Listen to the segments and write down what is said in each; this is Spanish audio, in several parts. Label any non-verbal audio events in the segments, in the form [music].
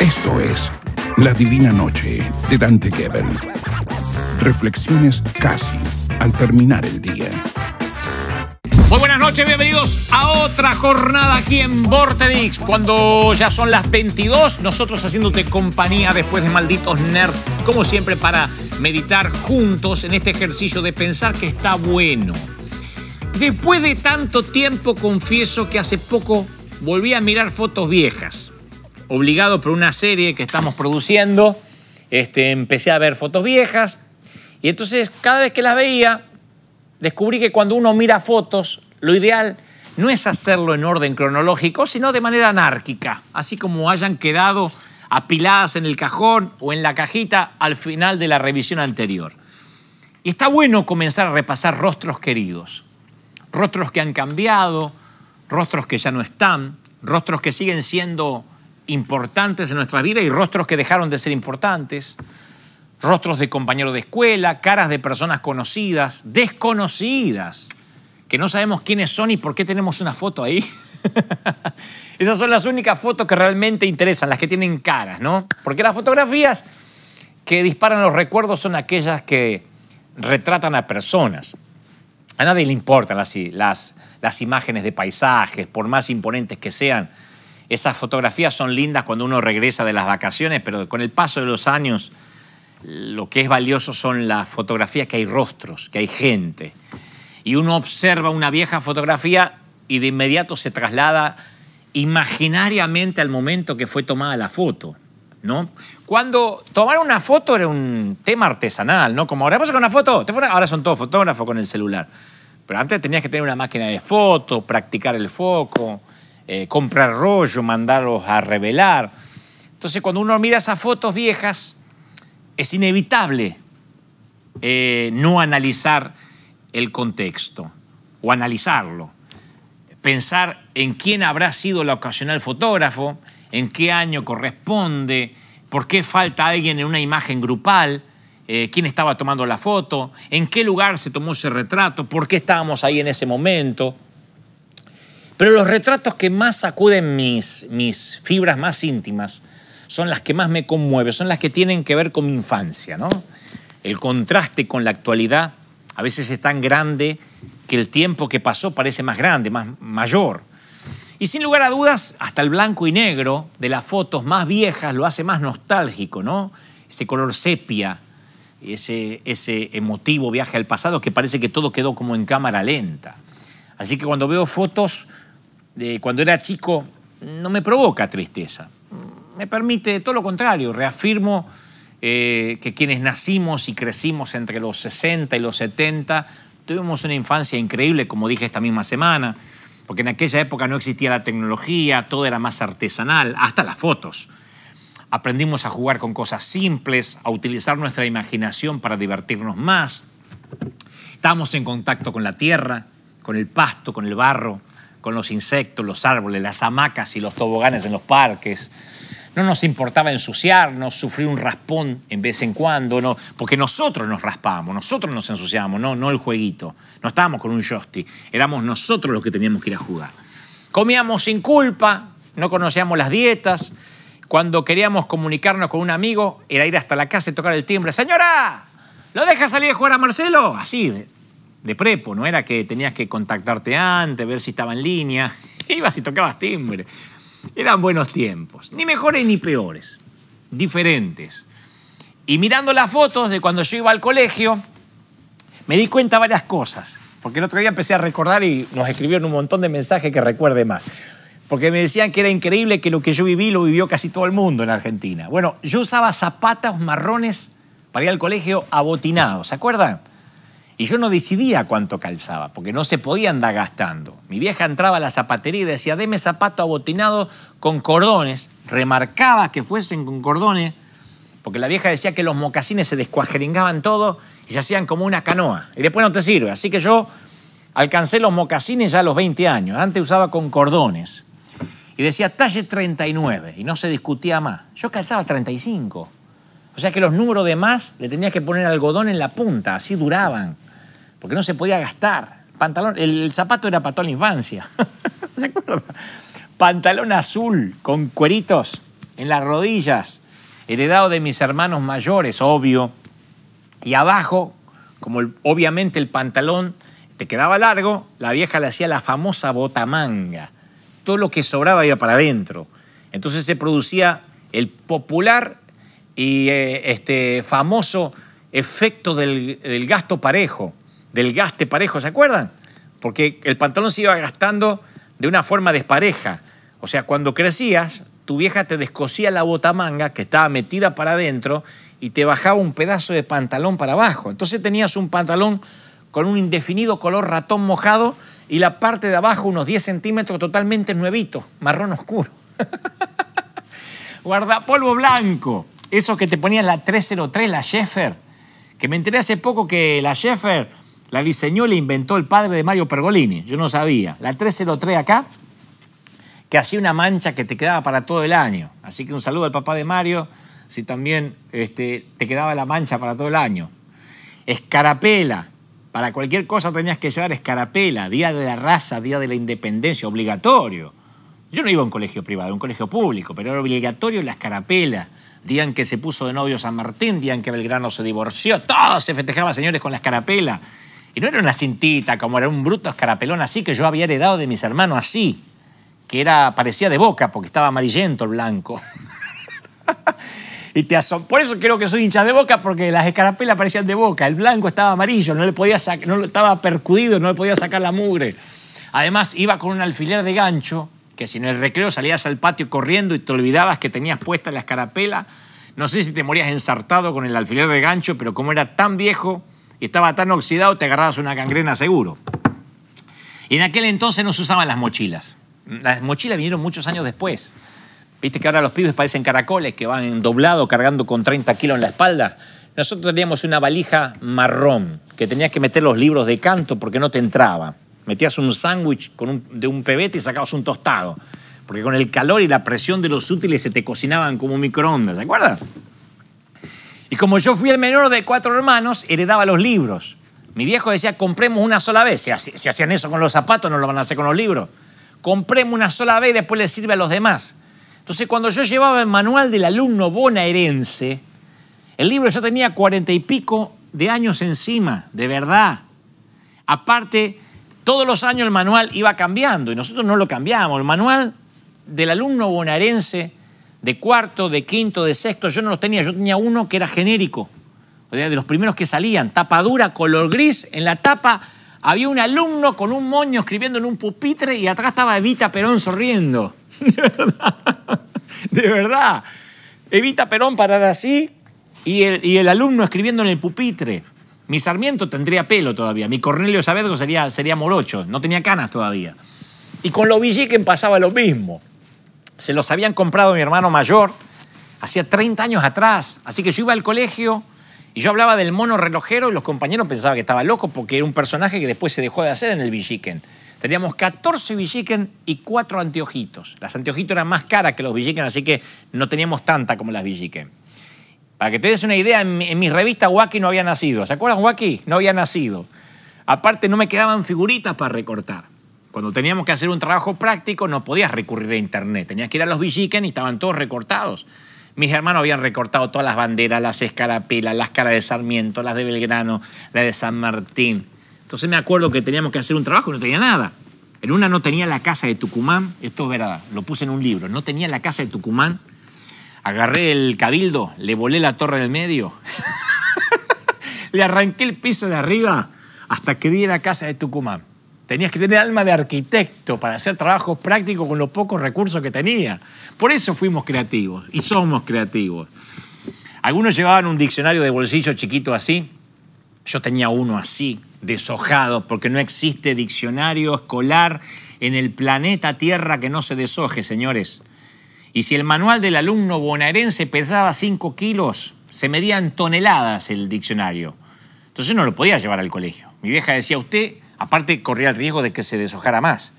Esto es La Divina Noche de Dante Gebel. Reflexiones casi al terminar el día. Muy buenas noches, bienvenidos a otra jornada aquí en Vortex. Cuando ya son las 22, nosotros haciéndote compañía después de Malditos Nerds, como siempre, para meditar juntos en este ejercicio de pensar que está bueno. Después de tanto tiempo, confieso que hace poco volví a mirar fotos viejas obligado por una serie que estamos produciendo, este, empecé a ver fotos viejas y entonces cada vez que las veía, descubrí que cuando uno mira fotos, lo ideal no es hacerlo en orden cronológico, sino de manera anárquica, así como hayan quedado apiladas en el cajón o en la cajita al final de la revisión anterior. Y está bueno comenzar a repasar rostros queridos, rostros que han cambiado, rostros que ya no están, rostros que siguen siendo importantes en nuestra vida y rostros que dejaron de ser importantes, rostros de compañeros de escuela, caras de personas conocidas, desconocidas, que no sabemos quiénes son y por qué tenemos una foto ahí. [laughs] Esas son las únicas fotos que realmente interesan, las que tienen caras, ¿no? Porque las fotografías que disparan los recuerdos son aquellas que retratan a personas. A nadie le importan las, las imágenes de paisajes, por más imponentes que sean esas fotografías son lindas cuando uno regresa de las vacaciones, pero con el paso de los años lo que es valioso son las fotografías que hay rostros, que hay gente. Y uno observa una vieja fotografía y de inmediato se traslada imaginariamente al momento que fue tomada la foto. ¿no? Cuando tomar una foto era un tema artesanal, ¿no? Como ahora con una foto, ahora son todos fotógrafos con el celular. Pero antes tenías que tener una máquina de fotos, practicar el foco, eh, comprar rollo, mandarlos a revelar. Entonces, cuando uno mira esas fotos viejas, es inevitable eh, no analizar el contexto o analizarlo. Pensar en quién habrá sido la ocasional fotógrafo, en qué año corresponde, por qué falta alguien en una imagen grupal, eh, quién estaba tomando la foto, en qué lugar se tomó ese retrato, por qué estábamos ahí en ese momento. Pero los retratos que más sacuden mis, mis fibras más íntimas son las que más me conmueven, son las que tienen que ver con mi infancia, ¿no? El contraste con la actualidad a veces es tan grande que el tiempo que pasó parece más grande, más mayor. Y sin lugar a dudas, hasta el blanco y negro de las fotos más viejas lo hace más nostálgico, ¿no? Ese color sepia, ese, ese emotivo viaje al pasado que parece que todo quedó como en cámara lenta. Así que cuando veo fotos cuando era chico no me provoca tristeza. Me permite todo lo contrario. Reafirmo eh, que quienes nacimos y crecimos entre los 60 y los 70 tuvimos una infancia increíble, como dije esta misma semana, porque en aquella época no existía la tecnología, todo era más artesanal, hasta las fotos. Aprendimos a jugar con cosas simples, a utilizar nuestra imaginación para divertirnos más. Estábamos en contacto con la tierra, con el pasto, con el barro, con los insectos, los árboles, las hamacas y los toboganes en los parques. No nos importaba ensuciarnos, sufrir un raspón en vez en cuando, no, porque nosotros nos raspamos, nosotros nos ensuciamos, no, no el jueguito. No estábamos con un yosti éramos nosotros los que teníamos que ir a jugar. Comíamos sin culpa, no conocíamos las dietas. Cuando queríamos comunicarnos con un amigo, era ir hasta la casa y tocar el timbre. ¡Señora! ¿Lo deja salir a jugar a Marcelo? Así, de prepo, no era que tenías que contactarte antes, ver si estaba en línea, [laughs] ibas y tocabas timbre. Eran buenos tiempos, ni mejores ni peores, diferentes. Y mirando las fotos de cuando yo iba al colegio, me di cuenta varias cosas, porque el otro día empecé a recordar y nos escribieron un montón de mensajes que recuerde más. Porque me decían que era increíble que lo que yo viví lo vivió casi todo el mundo en Argentina. Bueno, yo usaba zapatos marrones para ir al colegio abotinados, ¿se acuerdan? Y yo no decidía cuánto calzaba, porque no se podía andar gastando. Mi vieja entraba a la zapatería y decía, deme zapato abotinado con cordones, remarcaba que fuesen con cordones, porque la vieja decía que los mocasines se descuajeringaban todo y se hacían como una canoa. Y después no te sirve. Así que yo alcancé los mocasines ya a los 20 años. Antes usaba con cordones. Y decía talle 39 y no se discutía más. Yo calzaba 35. O sea que los números de más le tenías que poner algodón en la punta, así duraban porque no se podía gastar. Pantalón, el, zapato era para toda la infancia. [laughs] ¿Se acuerdan? Pantalón azul con cueritos en las rodillas, heredado de mis hermanos mayores, obvio. Y abajo, como obviamente el pantalón te quedaba largo, la vieja le hacía la famosa botamanga. Todo lo que sobraba iba para adentro. Entonces se producía el popular y eh, este famoso efecto del, del gasto parejo del gaste parejo, ¿se acuerdan? Porque el pantalón se iba gastando de una forma despareja. O sea, cuando crecías, tu vieja te descosía la botamanga que estaba metida para adentro y te bajaba un pedazo de pantalón para abajo. Entonces tenías un pantalón con un indefinido color ratón mojado y la parte de abajo unos 10 centímetros totalmente nuevito, marrón oscuro. [laughs] Guardapolvo blanco, Eso que te ponías la 303, la Sheffer, que me enteré hace poco que la Sheffer la diseñó y la inventó el padre de Mario Pergolini. Yo no sabía. La 303 acá, que hacía una mancha que te quedaba para todo el año. Así que un saludo al papá de Mario, si también este, te quedaba la mancha para todo el año. Escarapela. Para cualquier cosa tenías que llevar escarapela. Día de la raza, día de la independencia, obligatorio. Yo no iba a un colegio privado, a un colegio público, pero era obligatorio la escarapela. Día en que se puso de novio San Martín, día en que Belgrano se divorció. Todo se festejaba, señores, con la escarapela. Y no era una cintita, como era un bruto escarapelón así que yo había heredado de mis hermanos así, que era, parecía de boca porque estaba amarillento el blanco. [laughs] y te Por eso creo que soy hincha de boca, porque las escarapelas parecían de boca, el blanco estaba amarillo, no le podía no estaba percudido, no le podía sacar la mugre. Además, iba con un alfiler de gancho, que si en el recreo salías al patio corriendo y te olvidabas que tenías puesta la escarapela, no sé si te morías ensartado con el alfiler de gancho, pero como era tan viejo, y estaba tan oxidado te agarrabas una gangrena seguro. Y en aquel entonces no se usaban las mochilas. Las mochilas vinieron muchos años después. Viste que ahora los pibes parecen caracoles que van doblados cargando con 30 kilos en la espalda. Nosotros teníamos una valija marrón que tenías que meter los libros de canto porque no te entraba. Metías un sándwich de un pebete y sacabas un tostado. Porque con el calor y la presión de los útiles se te cocinaban como microondas, ¿se acuerdan? Y como yo fui el menor de cuatro hermanos, heredaba los libros. Mi viejo decía, compremos una sola vez. Si, hacían eso con los zapatos, no lo van a hacer con los libros. Compremos una sola vez y después les sirve a los demás. Entonces, cuando yo llevaba el manual del alumno bonaerense, el libro ya tenía cuarenta y pico de años encima, de verdad. Aparte, todos los años el manual iba cambiando y nosotros no lo cambiamos. El manual del alumno bonaerense de cuarto, de quinto, de sexto, yo no los tenía, yo tenía uno que era genérico, de los primeros que salían, tapa dura, color gris, en la tapa había un alumno con un moño escribiendo en un pupitre y atrás estaba Evita Perón sonriendo. [laughs] De verdad, de verdad. Evita Perón parada así y el, alumno escribiendo en el pupitre. Mi Sarmiento tendría pelo todavía, mi Cornelio Sabedro sería, sería morocho, no tenía canas todavía. Y con lo Villiquen pasaba lo mismo se los habían comprado mi hermano mayor hacía 30 años atrás. Así que yo iba al colegio y yo hablaba del mono relojero y los compañeros pensaban que estaba loco porque era un personaje que después se dejó de hacer en el Villiquen. Teníamos 14 Villiquen y 4 anteojitos. Las anteojitos eran más caras que los Villiquen, así que no teníamos tanta como las Villiquen. Para que te des una idea, en mi, en revista Wacky no había nacido. ¿Se acuerdan Wacky? No había nacido. Aparte no me quedaban figuritas para recortar. Cuando teníamos que hacer un trabajo práctico no podías recurrir a internet. Tenías que ir a los Villiquen y estaban todos recortados. Mis hermanos habían recortado todas las banderas, las escarapelas, las caras de Sarmiento, las de Belgrano, las de San Martín. Entonces me acuerdo que teníamos que hacer un trabajo y no tenía nada. En una no tenía la casa de Tucumán, esto es verdad, lo puse en un libro, no tenía la casa de Tucumán, agarré el cabildo, le volé la torre del medio, [laughs] le arranqué el piso de arriba hasta que vi la casa de Tucumán. Tenías que tener alma de arquitecto para hacer trabajos prácticos con los pocos recursos que tenía. Por eso fuimos creativos y somos creativos. Algunos llevaban un diccionario de bolsillo chiquito así. Yo tenía uno así, deshojado, porque no existe diccionario escolar en el planeta Tierra que no se deshoje, señores. Y si el manual del alumno bonaerense pesaba 5 kilos, se medían toneladas el diccionario. Entonces no lo podía llevar al colegio. Mi vieja decía, usted Aparte, corría el riesgo de que se deshojara más.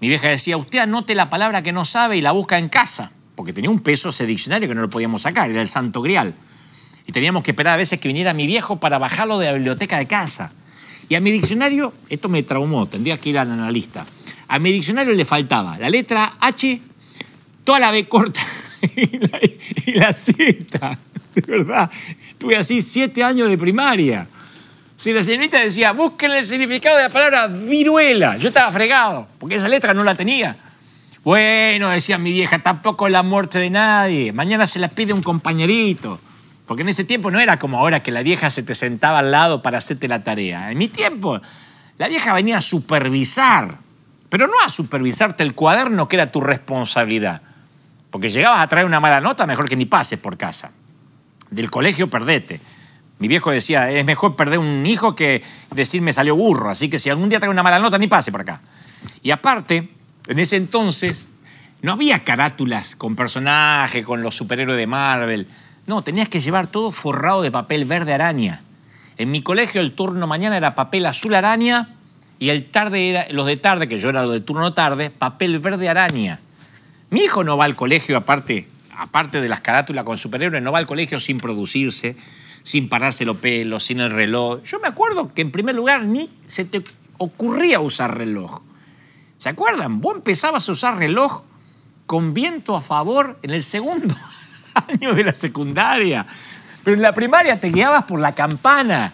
Mi vieja decía, usted anote la palabra que no sabe y la busca en casa, porque tenía un peso ese diccionario que no lo podíamos sacar, era el santo grial. Y teníamos que esperar a veces que viniera mi viejo para bajarlo de la biblioteca de casa. Y a mi diccionario, esto me traumó, tendría que ir al analista. A mi diccionario le faltaba la letra H, toda la B corta [laughs] y la, [laughs] De verdad, tuve así siete años de primaria. Si la señorita decía, búsquenle el significado de la palabra viruela, yo estaba fregado, porque esa letra no la tenía. Bueno, decía mi vieja, tampoco la muerte de nadie. Mañana se la pide un compañerito. Porque en ese tiempo no era como ahora que la vieja se te sentaba al lado para hacerte la tarea. En mi tiempo, la vieja venía a supervisar, pero no a supervisarte el cuaderno que era tu responsabilidad. Porque llegabas a traer una mala nota, mejor que ni pases por casa. Del colegio perdete. Mi viejo decía, es mejor perder un hijo que decir me salió burro, así que si algún día trae una mala nota, ni pase por acá. Y aparte, en ese entonces no había carátulas con personajes, con los superhéroes de Marvel. No, tenías que llevar todo forrado de papel verde araña. En mi colegio el turno mañana era papel azul araña y el tarde era, los de tarde, que yo era lo de turno tarde, papel verde araña. Mi hijo no va al colegio aparte, aparte de las carátulas con superhéroes, no va al colegio sin producirse, sin pararse los pelos, sin el reloj. Yo me acuerdo que en primer lugar ni se te ocurría usar reloj. ¿Se acuerdan? Vos empezabas a usar reloj con viento a favor en el segundo [laughs] año de la secundaria. Pero en la primaria te guiabas por la campana.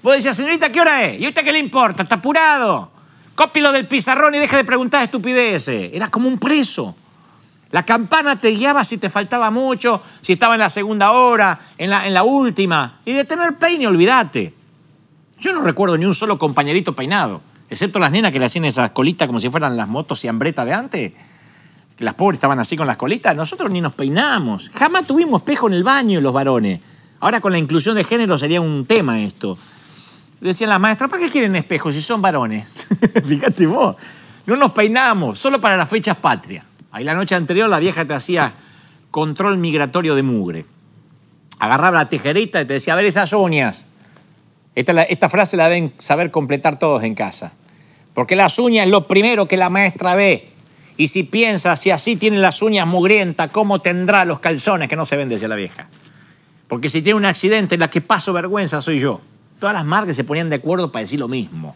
Vos decías, señorita, ¿qué hora es? ¿Y usted qué le importa? Está apurado. Cópilo del pizarrón y deja de preguntar estupideces. Eras como un preso. La campana te guiaba si te faltaba mucho, si estaba en la segunda hora, en la, última. Y de tener peine, olvídate. Yo no recuerdo ni un solo compañerito peinado, excepto las nenas que le hacían esas colitas como si fueran las motos y hambretas de antes. Que las pobres estaban así con las colitas. Nosotros ni nos peinamos. Jamás tuvimos espejo en el baño los varones. Ahora con la inclusión de género sería un tema esto. Decían las maestras, ¿para qué quieren espejos si son varones? [laughs] Fíjate vos, no nos peinamos, solo para las fechas patrias. Ahí la noche anterior la vieja te hacía control migratorio de mugre. Agarraba la tijerita y te decía, a ver esas uñas. Esta, esta frase la deben saber completar todos en casa. Porque las uñas es lo primero que la maestra ve. Y si piensa, si así tiene las uñas mugrientas, ¿cómo tendrá los calzones que no se ven, decía la vieja? Porque si tiene un accidente, en la que paso vergüenza soy yo. Todas las madres se ponían de acuerdo para decir lo mismo.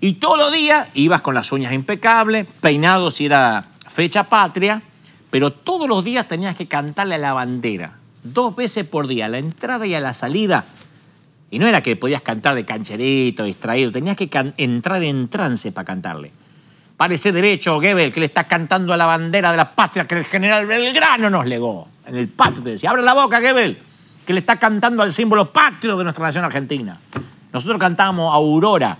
Y todo los días ibas con las uñas impecables, peinados y era fecha patria, pero todos los días tenías que cantarle a la bandera, dos veces por día, a la entrada y a la salida. Y no era que podías cantar de cancherito, distraído, tenías que entrar en trance para cantarle. Parece derecho, Gebel, que le está cantando a la bandera de la patria que el general Belgrano nos legó. En el patio te decía, abre la boca, Gebel, que le está cantando al símbolo patrio de nuestra nación argentina. Nosotros cantábamos Aurora,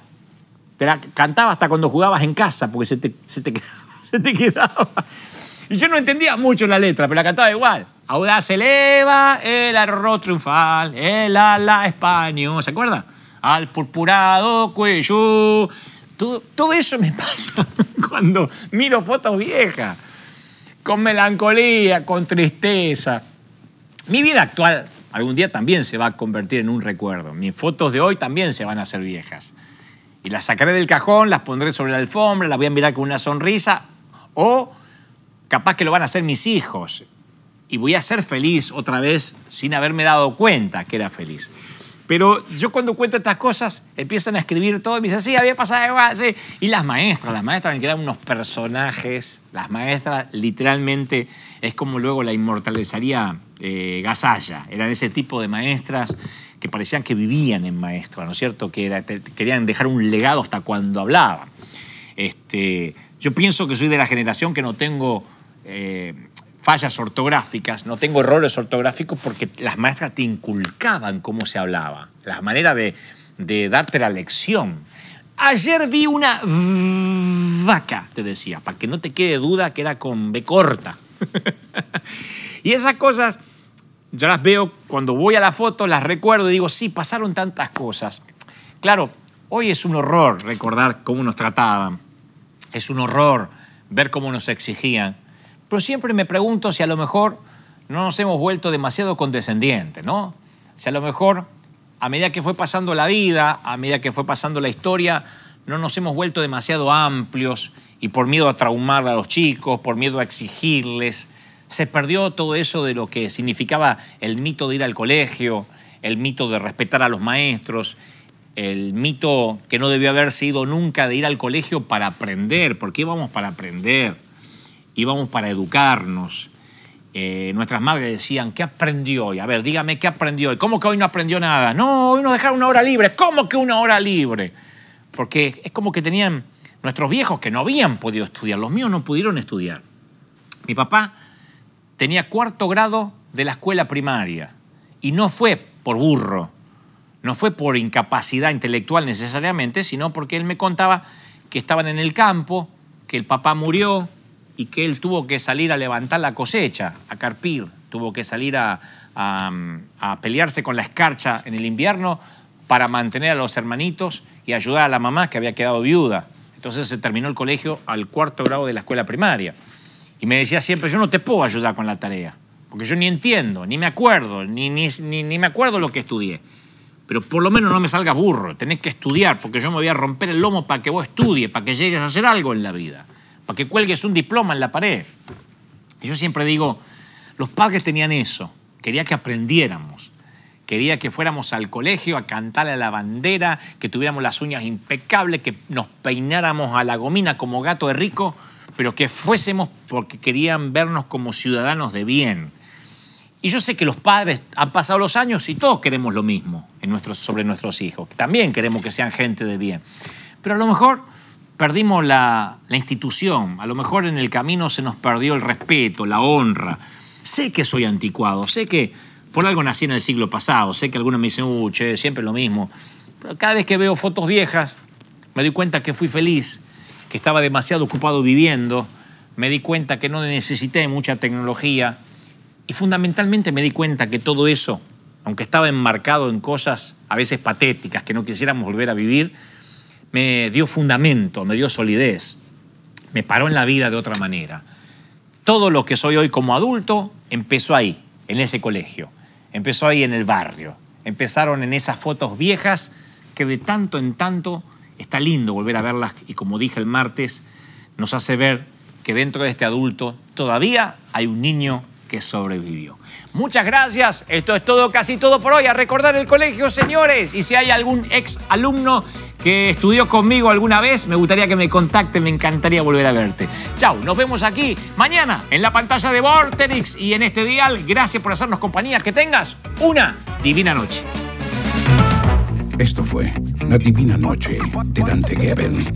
pero cantaba hasta cuando jugabas en casa, porque se te, se te quedaba y yo no entendía mucho la letra, pero la cantaba igual. Audaz eleva el arroz triunfal, el ala español, ¿se acuerda? Al purpurado cuello. Todo, todo eso me [laughs] pasa cuando miro fotos viejas, con melancolía, con tristeza. Mi vida actual algún día también se va a convertir en un recuerdo. Mis fotos de hoy también se van a hacer viejas. Y las sacaré del cajón, las pondré sobre la alfombra, las voy a mirar con una sonrisa o capaz que lo van a hacer mis hijos y voy a ser feliz otra vez sin haberme dado cuenta que era feliz. Pero yo cuando cuento estas cosas, empiezan a escribir todo y me dicen, sí, había pasado algo así. Y las maestras, las maestras que eran unos personajes, las maestras literalmente es como luego la inmortalizaría eh, Gazalla. Eran ese tipo de maestras que parecían que vivían en maestra, ¿no es cierto? Que querían dejar un legado hasta cuando hablaban. Este, yo pienso que soy de la generación que no tengo eh, fallas ortográficas, no tengo errores ortográficos porque las maestras te inculcaban cómo se hablaba, la manera de, de darte la lección. Ayer vi una vaca, te decía, para que no te quede duda que era con B corta. [laughs] y esas cosas, yo las veo cuando voy a la foto, las recuerdo y digo, sí, pasaron tantas cosas. Claro, hoy es un horror recordar cómo nos trataban, es un horror ver cómo nos exigían. Pero siempre me pregunto si a lo mejor no nos hemos vuelto demasiado condescendientes, ¿no? Si a lo mejor a medida que fue pasando la vida, a medida que fue pasando la historia, no nos hemos vuelto demasiado amplios y por miedo a traumar a los chicos, por miedo a exigirles, se perdió todo eso de lo que significaba el mito de ir al colegio, el mito de respetar a los maestros, el mito que no debió haber sido nunca de ir al colegio para aprender, porque íbamos para aprender, íbamos para educarnos. Eh, nuestras madres decían, ¿qué aprendió hoy? A ver, dígame, ¿qué aprendió hoy? ¿Cómo que hoy no aprendió nada? No, hoy nos dejaron una hora libre. ¿Cómo que una hora libre? Porque es como que tenían nuestros viejos que no habían podido estudiar, los míos no pudieron estudiar. Mi papá tenía cuarto grado de la escuela primaria y no fue por burro, no fue por incapacidad intelectual necesariamente, sino porque él me contaba que estaban en el campo, que el papá murió y que él tuvo que salir a levantar la cosecha, a carpir, tuvo que salir a, pelearse con la escarcha en el invierno para mantener a los hermanitos y ayudar a la mamá que había quedado viuda. Entonces se terminó el colegio al cuarto grado de la escuela primaria. Y me decía siempre, yo no te puedo ayudar con la tarea, porque yo ni entiendo, ni me acuerdo, ni, ni, ni me acuerdo lo que estudié pero por lo menos no me salga burro, tenés que estudiar, porque yo me voy a romper el lomo para que vos estudies, para que llegues a hacer algo en la vida, para que cuelgues un diploma en la pared. Y yo siempre digo, los padres tenían eso, quería que aprendiéramos, quería que fuéramos al colegio a cantar a la bandera, que tuviéramos las uñas impecables, que nos peináramos a la gomina como gato de rico, pero que fuésemos porque querían vernos como ciudadanos de bien y yo sé que los padres han pasado los años y todos queremos lo mismo en sobre nuestros hijos. También queremos que sean gente de bien. Pero a lo mejor perdimos la, institución, a lo mejor en el camino se nos perdió el respeto, la honra. Sé que soy anticuado, sé que por algo nací en el siglo pasado, sé que algunos me dicen, uh, siempre lo mismo. Pero cada vez que veo fotos viejas, me doy cuenta que fui feliz, que estaba demasiado ocupado viviendo, me di cuenta que no necesité mucha tecnología, y fundamentalmente me di cuenta que todo eso, aunque estaba enmarcado en cosas a veces patéticas que no quisiéramos volver a vivir, me dio fundamento, me dio solidez, me paró en la vida de otra manera. Todo lo que soy hoy como adulto empezó ahí, en ese colegio, empezó ahí en el barrio, empezaron en esas fotos viejas que de tanto en tanto está lindo volver a verlas y como dije el martes, nos hace ver que dentro de este adulto todavía hay un niño sobrevivió. Muchas gracias. Esto es todo, casi todo por hoy. A recordar el colegio, señores. Y si hay algún ex alumno que estudió conmigo alguna vez, me gustaría que me contacte. Me encantaría volver a verte. Chao. nos vemos aquí mañana en la pantalla de Vortex. y en este dial. Gracias por hacernos compañía. Que tengas una divina noche. Esto fue La Divina Noche de Dante Gebel.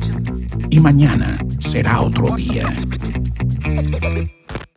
Y mañana será otro día.